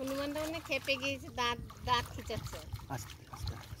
হনুমানটা মানে খেপে গিয়েছে দাঁত দাঁত খিচাচ্ছে আস্তে আস্তে